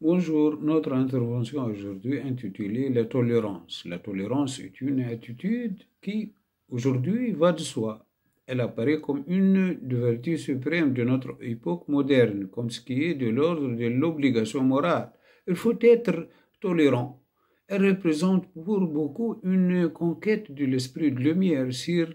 Bonjour, notre intervention aujourd'hui intitulée La tolérance. La tolérance est une attitude qui, aujourd'hui, va de soi. Elle apparaît comme une des vertus suprêmes de notre époque moderne, comme ce qui est de l'ordre de l'obligation morale. Il faut être tolérant. Elle représente pour beaucoup une conquête de l'esprit de lumière sur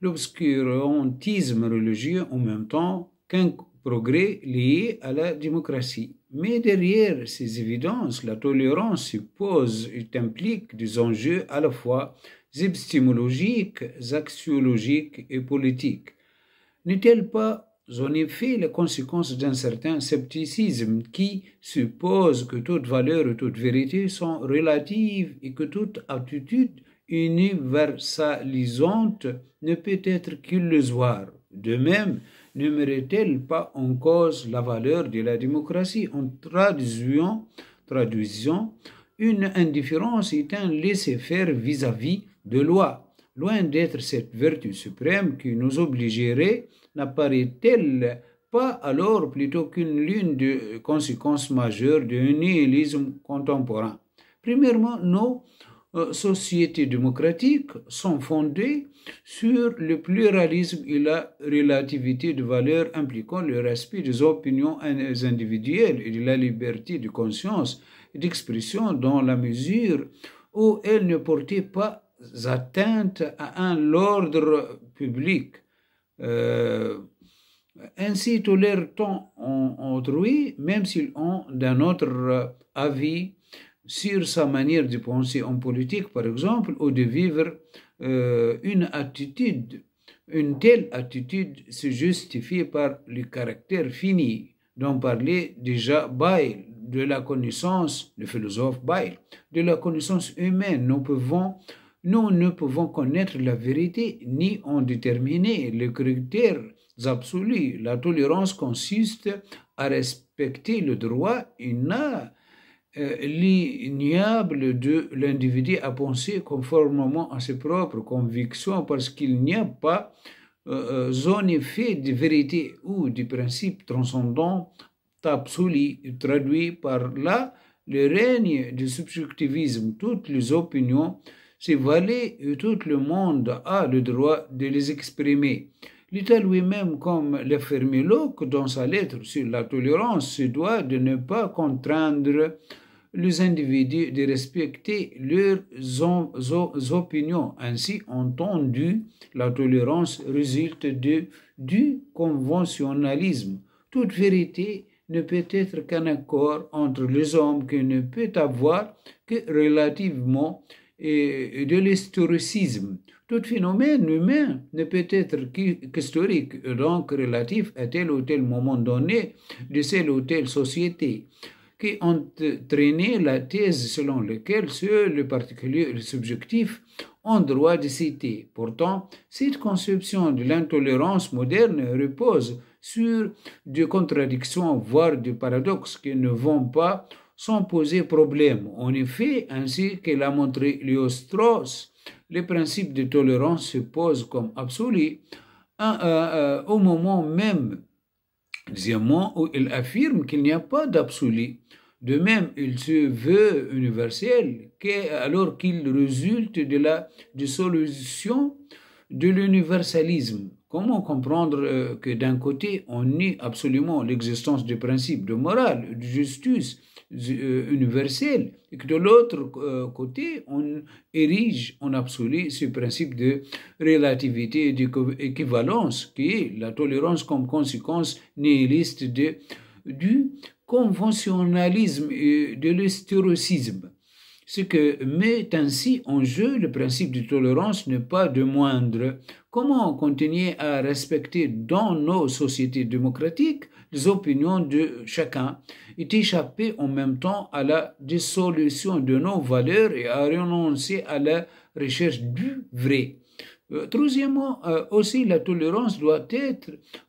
l'obscurantisme religieux en même temps qu'un progrès liés à la démocratie. Mais derrière ces évidences, la tolérance suppose et implique des enjeux à la fois épistémologiques, axiologiques et politiques. N'est-elle pas en effet la conséquence d'un certain scepticisme qui suppose que toute valeur et toute vérité sont relatives et que toute attitude universalisante ne peut être qu'illusoire de même, ne t elle pas en cause la valeur de la démocratie en traduisant, une indifférence et un laisser-faire vis-à-vis de loi. Loin d'être cette vertu suprême qui nous obligerait, n'apparaît-elle pas alors plutôt qu'une l'une de conséquences majeures du nihilisme contemporain Premièrement, nos euh, sociétés démocratiques sont fondées sur le pluralisme et la relativité de valeurs impliquant le respect des opinions individuelles et de la liberté de conscience et d'expression dans la mesure où elles ne portaient pas atteinte à un ordre public. Euh, ainsi tolèrent temps on autrui, même s'ils ont d'un autre avis sur sa manière de penser en politique, par exemple, ou de vivre euh, une attitude. Une telle attitude se justifie par le caractère fini dont parlait déjà Bayle, de la connaissance, le philosophe Bayle, de la connaissance humaine. Nous nous ne pouvons connaître la vérité ni en déterminer les critères absolus. La tolérance consiste à respecter le droit et euh, l'ignoble de l'individu à penser conformément à ses propres convictions parce qu'il n'y a pas euh, euh, zone effet de vérité ou de principe transcendant absolu traduit par là le règne du subjectivisme. Toutes les opinions, c'est valées et tout le monde a le droit de les exprimer. L'État lui-même, comme le Locke dans sa lettre sur la tolérance, se doit de ne pas contraindre les individus de respecter leurs opinions. Ainsi entendu, la tolérance résulte de, du conventionnalisme. Toute vérité ne peut être qu'un accord entre les hommes qui ne peut avoir que relativement de l'historicisme. Tout phénomène humain ne peut être qu'historique, donc relatif à tel ou tel moment donné de celle ou telle société, qui ont la thèse selon laquelle seul le particulier le subjectif ont droit de citer. Pourtant, cette conception de l'intolérance moderne repose sur des contradictions, voire des paradoxes qui ne vont pas sans poser problème. En effet, ainsi que l'a montré Léo le principe de tolérance se pose comme absolu hein, euh, euh, au moment même, deuxièmement, où il affirme qu'il n'y a pas d'absolu. De même, il se veut universel, alors qu'il résulte de la dissolution de l'universalisme. Comment comprendre euh, que d'un côté, on nie absolument l'existence du principe de morale, de justice euh, universelle, et que de l'autre euh, côté, on érige en absolu ce principe de relativité et d'équivalence, qui est la tolérance comme conséquence nihiliste du conventionnalisme et de l'hystérocisme ce que met ainsi en jeu le principe de tolérance n'est pas de moindre. Comment continuer à respecter dans nos sociétés démocratiques les opinions de chacun et échapper en même temps à la dissolution de nos valeurs et à renoncer à la recherche du vrai. Euh, troisièmement, euh, aussi la tolérance doit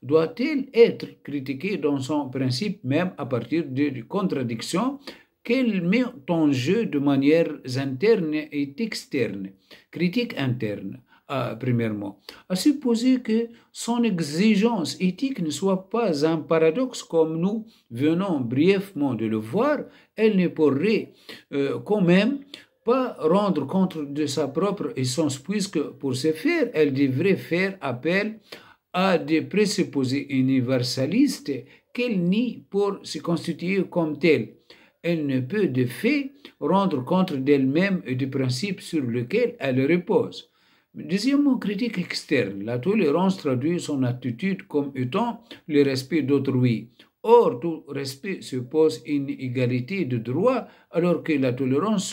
doit-elle être critiquée dans son principe même à partir de contradictions qu'elle met en jeu de manière interne et externe, critique interne. Euh, premièrement, à supposer que son exigence éthique ne soit pas un paradoxe comme nous venons brièvement de le voir, elle ne pourrait euh, quand même pas rendre compte de sa propre essence, puisque pour ce faire, elle devrait faire appel à des présupposés universalistes qu'elle nie pour se constituer comme telle elle ne peut de fait rendre compte d'elle-même et du principe sur lequel elle repose. Deuxièmement, critique externe. La tolérance traduit son attitude comme étant le respect d'autrui. Or, tout respect suppose une égalité de droit, alors que la tolérance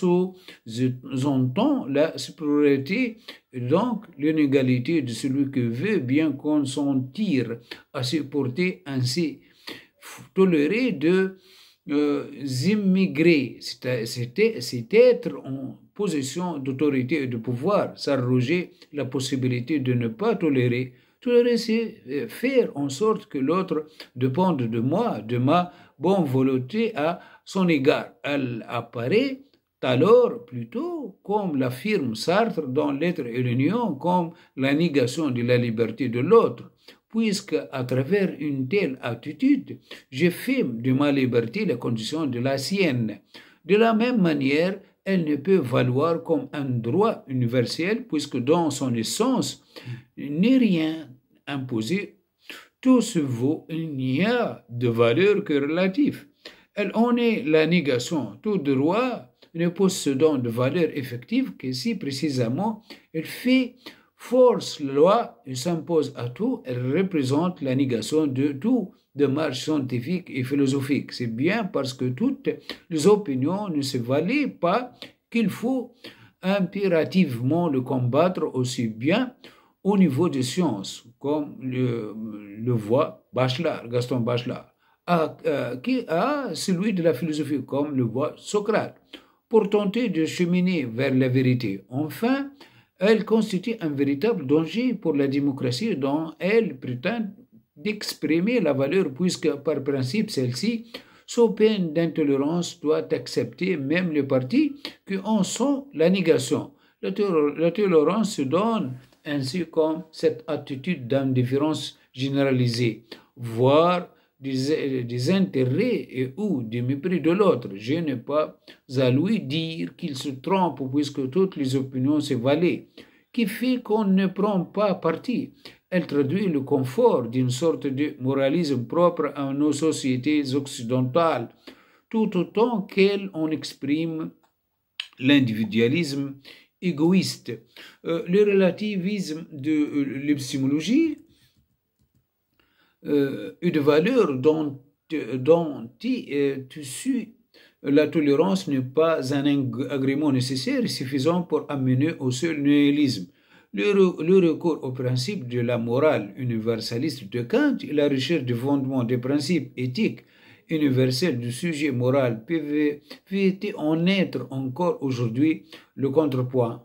sous-entend la supériorité, donc l'inégalité de celui qui veut bien consentir à se ainsi toléré de immigrés, c'est être en position d'autorité et de pouvoir, s'arroger la possibilité de ne pas tolérer. Tolérer, c'est euh, faire en sorte que l'autre dépende de moi, de ma bonne volonté à son égard. Elle apparaît alors plutôt, comme l'affirme Sartre dans L'être et l'union, comme la négation de la liberté de l'autre puisque à travers une telle attitude, je fais de ma liberté les conditions de la sienne. De la même manière, elle ne peut valoir comme un droit universel, puisque dans son essence, n'est rien imposé. Tout se vaut, il n'y a de valeur que relative. Elle en est la négation. Tout droit ne possède donc de valeur effective que si précisément elle fait Force, loi, loi s'impose à tout, elle représente la négation de tout de marche scientifique et philosophique. C'est bien parce que toutes les opinions ne se valent pas qu'il faut impérativement le combattre aussi bien au niveau des sciences, comme le, voit Bachelard, Gaston Bachelard, qui a celui de la philosophie, comme le voit Socrate, pour tenter de cheminer vers la vérité. Enfin, elle constitue un véritable danger pour la démocratie dont elle prétend d'exprimer la valeur puisque par principe celle-ci, sous peine d'intolérance, doit accepter même les partis qui en sont la négation. La, tolérance se donne ainsi comme cette attitude d'indifférence généralisée, voire des, intérêts et ou des mépris de l'autre. Je n'ai pas à lui dire qu'il se trompe puisque toutes les opinions se valaient, qui fait qu'on ne prend pas parti. Elle traduit le confort d'une sorte de moralisme propre à nos sociétés occidentales, tout autant qu'elle en exprime l'individualisme égoïste. Euh, le relativisme de euh, euh, une valeur dont, dont euh, tu suis la tolérance n'est pas un agrément nécessaire suffisant pour amener au seul nihilisme. Le, recours au principe de la morale universaliste de Kant et la recherche du fondement des principes éthiques universels du sujet moral peuvent en être encore aujourd'hui le contrepoint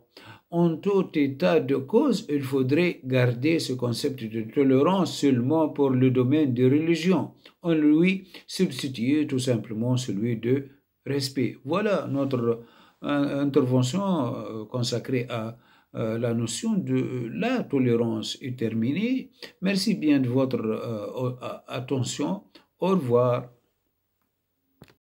en tout état de cause, il faudrait garder ce concept de tolérance seulement pour le domaine de religion, en lui substituer tout simplement celui de respect. Voilà notre euh, intervention euh, consacrée à euh, la notion de la tolérance est terminée. Merci bien de votre attention. Au revoir.